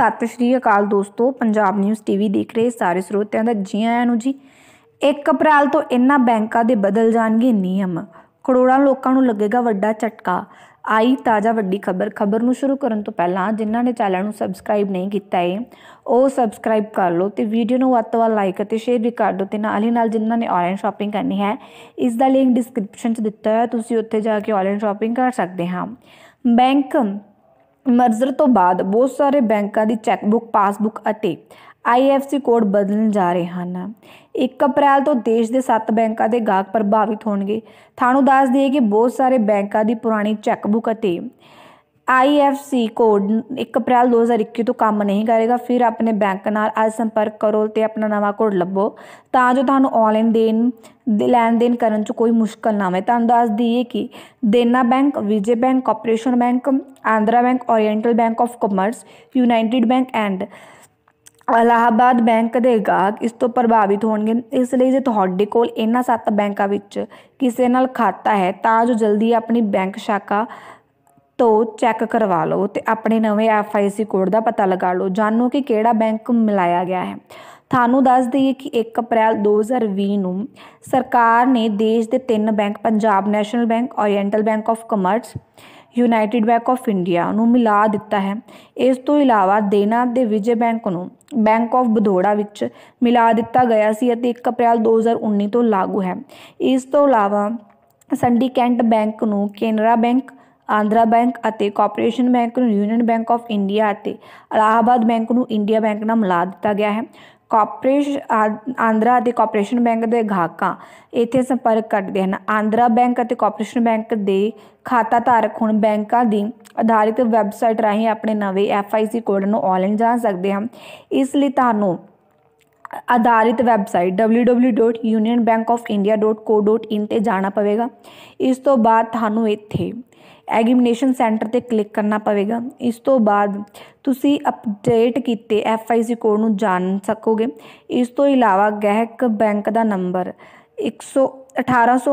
ਸਤਿ ਸ਼੍ਰੀ ਅਕਾਲ ਦੋਸਤੋ Punjab news TV ਦੇਖ ਰਹੇ ਸਾਰੇ ਸਰੋਤਿਆਂ ਦਾ ਜੀ ਆਇਆਂ ਨੂੰ ਜੀ 1 ਅਪ੍ਰੈਲ ਤੋਂ ਇਹਨਾਂ ਬੈਂਕਾਂ ਦੇ ਬਦਲ ਜਾਣਗੇ ਨਿਯਮ ਕਰੋੜਾਂ ਲੋਕਾਂ ਨੂੰ ਲੱਗੇਗਾ ਵੱਡਾ ਝਟਕਾ ਆਈ ਤਾਜ਼ਾ ਵੱਡੀ ਖਬਰ ਖਬਰ ਨੂੰ ਸ਼ੁਰੂ ਕਰਨ ਤੋਂ ਪਹਿਲਾਂ ਜਿਨ੍ਹਾਂ ਨੇ ਚੈਨਲ ਨੂੰ ਸਬਸਕ੍ਰਾਈਬ ਨਹੀਂ ਕੀਤਾ ਏ ਉਹ ਸਬਸਕ੍ਰਾਈਬ ਕਰ ਲਓ ਤੇ ਵੀਡੀਓ ਨੂੰ ਵੱਧ ਤੋਂ ਵੱਧ ਲਾਈਕ ਅਤੇ ਸ਼ੇਅਰ ਵੀ ਕਰ ਦਿਓ ਤੇ ਨਾਲ ਹੀ ਨਾਲ ਜਿਨ੍ਹਾਂ ਨੇ ਆਨਲਾਈਨ ਸ਼ਾਪਿੰਗ ਕਰਨੀ ਹੈ ਇਸ ਦਾ ਲਿੰਕ ਡਿਸਕ੍ਰਿਪਸ਼ਨ 'ਚ ਦਿੱਤਾ ਹੈ ਤੁਸੀਂ ਉੱਥੇ ਜਾ ਕੇ ਆਨਲਾਈਨ ਸ਼ਾਪਿੰਗ ਕਰ ਸਕਦੇ ਹਾਂ ਬੈਂਕ ਮਰਜ਼ਰ ਤੋਂ ਬਾਅਦ ਬਹੁਤ ਸਾਰੇ ਬੈਂਕਾਂ ਦੀ ਚੈੱਕਬੁੱਕ ਪਾਸਬੁੱਕ ਅਤੇ ਆਈਐਫਸੀ ਕੋਡ ਬਦਲਣ ਜਾ ਰਹੇ ਹਨ 1 ਅਪ੍ਰੈਲ ਤੋਂ ਦੇਸ਼ ਦੇ 7 ਬੈਂਕਾਂ ਦੇ ਗਾਹਕ ਪ੍ਰਭਾਵਿਤ ਹੋਣਗੇ ਤੁਹਾਨੂੰ ਦੱਸ ਦਈਏ ਕਿ ਬਹੁਤ ਸਾਰੇ ਬੈਂਕਾਂ ਦੀ ਪੁਰਾਣੀ ਚੈੱਕਬੁੱਕ ਅਤੇ ਆਈਐਫਸੀ ਕੋਡ 1 ਅਪ੍ਰੈਲ 2021 ਤੋਂ ਕੰਮ ਨਹੀਂ ਕਰੇਗਾ ਫਿਰ ਆਪਣੇ ਬੈਂਕ ਨਾਲ ਅੱਜ ਸੰਪਰਕ ਕਰੋ ਤੇ ਆਪਣਾ ਨਵਾਂ ਕੋਡ ਲੱਭੋ ਤਾਂ ਜੋ ਤੁਹਾਨੂੰ ਆਨਲਾਈਨ ਦੇਣ ਦੇ ਲੈਣ ਦੇਣ ਕਰਨ 'ਚ ਕੋਈ ਮੁਸ਼ਕਲ ਨਾ ਆਵੇ ਤੁਹਾਨੂੰ ਦੱਸ ਦਈਏ ਕਿ Dena bank Vijaya bank corporation bank Andhra bank oriental bank of commerce united bank and Allahabad bank ਦੇ ਗਾਹਕ ਇਸ ਤੋਂ ਪ੍ਰਭਾਵਿਤ ਹੋਣਗੇ ਇਸ ਲਈ ਜੇ ਤੁਹਾਡੇ ਕੋਲ ਇਹਨਾਂ ਸੱਤ ਬੈਂਕਾਂ ਵਿੱਚ ਕਿਸੇ ਨਾਲ ਖਾਤਾ ਹੈ ਤਾਂ ਜੋ ਜਲਦੀ ਆਪਣੀ ਬੈਂਕ ਸ਼ਾਖਾ ਤੋਂ ਚੈੱਕ ਕਰਵਾ ਲਓ ਤੇ ਆਪਣੇ ਨਵੇਂ ਐਫਆਈਸੀ ਕੋਡ ਦਾ ਪਤਾ ਲਗਾ ਲਓ ਜਾਣੋ ਕਿ ਕਿਹੜਾ ਬੈਂਕ ਮਿਲਾਇਆ ਗਿਆ ਹੈ ਤੁਹਾਨੂੰ ਦੱਸ ਦਈਏ ਕਿ 1 ਅਪ੍ਰੈਲ 2020 ਨੂੰ ਸਰਕਾਰ ਨੇ ਦੇਸ਼ ਦੇ ਤਿੰਨ bank Punjab national bank oriental bank of commerce united bank of India ਨੂੰ ਮਿਲਾ ਦਿੱਤਾ ਹੈ ਇਸ ਤੋਂ ਇਲਾਵਾ ਦੇਨਾ ਦੇ ਵਿਜੇ ਬੈਂਕ ਨੂੰ ਬੈਂਕ ਆਫ ਬਦੋੜਾ ਵਿੱਚ ਮਿਲਾ ਦਿੱਤਾ ਗਿਆ ਸੀ ਅਤੇ 1 ਅਪ੍ਰੈਲ 2019 ਤੋਂ ਲਾਗੂ ਹੈ ਇਸ ਤੋਂ ਇਲਾਵਾ ਸੰਡੀਕੈਂਟ ਬੈਂਕ ਨੂੰ ਕੇਨਰਾ ਬੈਂਕ ਆਂਧਰਾ ਬੈਂਕ ਅਤੇ ਕੋਆਪਰੇਸ਼ਨ ਬੈਂਕ ਨੂੰ ਯੂਨੀਅਨ ਬੈਂਕ ਆਫ ਇੰਡੀਆ ਅਤੇ ਅਲਾਹਾਬਾਦ ਬੈਂਕ ਨੂੰ ਇੰਡੀਆ ਬੈਂਕ ਨਾਲ ਮਿਲਾ ਦਿੱਤਾ ਗਿਆ ਹੈ ਕਾਰਪੋਰੇਸ਼ਨ ਆਂਧਰਾ ਅਤੇ ਕਾਰਪੋਰੇਸ਼ਨ ਬੈਂਕ ਦੇ ਗਾਹਕਾਂ ਇੱਥੇ ਸੰਪਰਕ ਕਰਦੇ ਹਨ ਆਂਧਰਾ ਬੈਂਕ ਅਤੇ ਕਾਰਪੋਰੇਸ਼ਨ ਬੈਂਕ ਦੇ ਖਾਤਾ ਧਾਰਕ ਹੁਣ ਬੈਂਕਾਂ ਦੀ ਆਧਾਰਿਤ ਵੈਬਸਾਈਟ ਰਾਹੀਂ ਆਪਣੇ ਨਵੇਂ ਐਫਆਈਸੀ ਕੋਡ ਨੂੰ ਆਨਲਾਈਨ ਜਾਣ ਸਕਦੇ ਹਨ ਇਸ ਲਈ ਤੁਹਾਨੂੰ ਆਧਾਰਿਤ ਵੈਬਸਾਈਟ www.unionbankofindia.co.in ਤੇ ਜਾਣਾ ਪਵੇਗਾ ਇਸ ਤੋਂ ਬਾਅਦ ਤੁਹਾਨੂੰ ਇੱਥੇ ਐਗਜ਼ਾਮੀਨੇਸ਼ਨ ਸੈਂਟਰ ਤੇ ਕਲਿੱਕ ਕਰਨਾ ਪਵੇਗਾ ਇਸ ਤੋਂ ਬਾਅਦ ਤੁਸੀਂ ਅਪਡੇਟ ਕੀਤੇ FIC ਕੋਡ ਨੂੰ ਜਾਣ ਸਕੋਗੇ ਇਸ ਤੋਂ ਇਲਾਵਾ ਗਹਿਕ ਬੈਂਕ ਦਾ ਨੰਬਰ 100 ਜਾਂ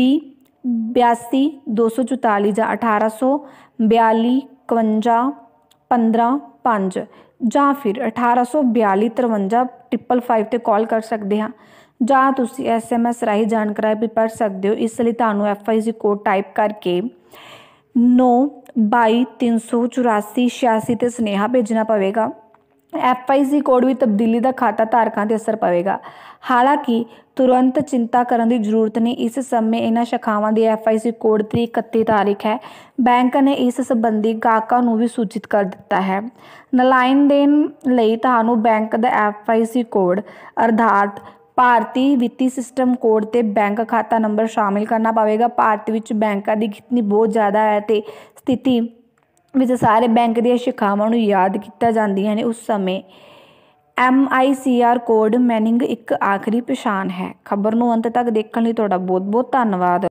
1842 ਜਾਂ ਫਿਰ 1842-5355 ਤੇ ਕਾਲ ਕਰ ਸਕਦੇ ਹਾਂ ਜਾਂ ਤੁਸੀਂ ਐਸਐਮਐਸ ਰਾਹੀਂ ਜਾਣਕਾਰੀ ਵੀ ਪੜ ਸਕਦੇ ਹੋ ਇਸ ਲਈ ਤੁਹਾਨੂੰ ਐਫਆਈਜ਼ੀ ਕੋਡ ਟਾਈਪ ਕਰਕੇ 9 384 86 ਤੇ ਸਨੇਹਾ ਭੇਜਣਾ ਪਵੇਗਾ ਐਫਆਈਸੀ ਕੋਡ ਵੀ ਤਬਦੀਲੀ ਦਾ ਖਾਤਾ ਧਾਰਕਾਂ ਤੇ ਅਸਰ ਪਵੇਗਾ ਹਾਲਾਂਕਿ ਤੁਰੰਤ ਚਿੰਤਾ ਕਰਨ ਦੀ ਜ਼ਰੂਰਤ ਨਹੀਂ ਇਸ ਸਮੇਂ ਇਹਨਾਂ ਸ਼ਾਖਾਵਾਂ ਦੇ ਐਫਆਈਸੀ ਕੋਡ ਦੀ 31 ਤਾਰੀਖ ਹੈ ਬੈਂਕ ਨੇ ਇਸ ਸੰਬੰਧੀ ਗਾਹਕਾਂ ਨੂੰ ਵੀ ਸੂਚਿਤ ਕਰ ਦਿੱਤਾ ਹੈ ਨਲਾਈਨ ਦੇਣ ਲਈ ਤੁਹਾਨੂੰ ਬੈਂਕ ਦਾ ਐਫਆਈਸੀ ਕੋਡ ਅਰਥਾਤ ਭਾਰਤੀ ਵਿੱਤੀ ਸਿਸਟਮ ਕੋਡ ਤੇ ਬੈਂਕ ਖਾਤਾ ਨੰਬਰ ਸ਼ਾਮਿਲ ਕਰਨਾ ਪਵੇਗਾ ਭਾਰਤ ਵਿੱਚ ਬੈਂਕਾਂ ਦੀ ਕਿੰਨੀ ਬਹੁਤ ਜ਼ਿਆਦਾ ਹੈ ਤੇ ਸਥਿਤੀ ਵਿੱਚ ਸਾਰੇ ਬੈਂਕ ਦੀਆਂ ਸ਼ਿਖਾਵਾਂ ਨੂੰ ਯਾਦ ਕੀਤਾ ਜਾਂਦੀਆਂ ਨੇ ਉਸ ਸਮੇਂ M I C R code ਮੈਨਿੰਗ ਇੱਕ ਆਖਰੀ ਪਛਾਣ ਹੈ ਖਬਰ ਨੂੰ ਅੰਤ ਤੱਕ ਦੇਖਣ ਲਈ ਤੁਹਾਡਾ ਬਹੁਤ ਬਹੁਤ ਧੰਨਵਾਦ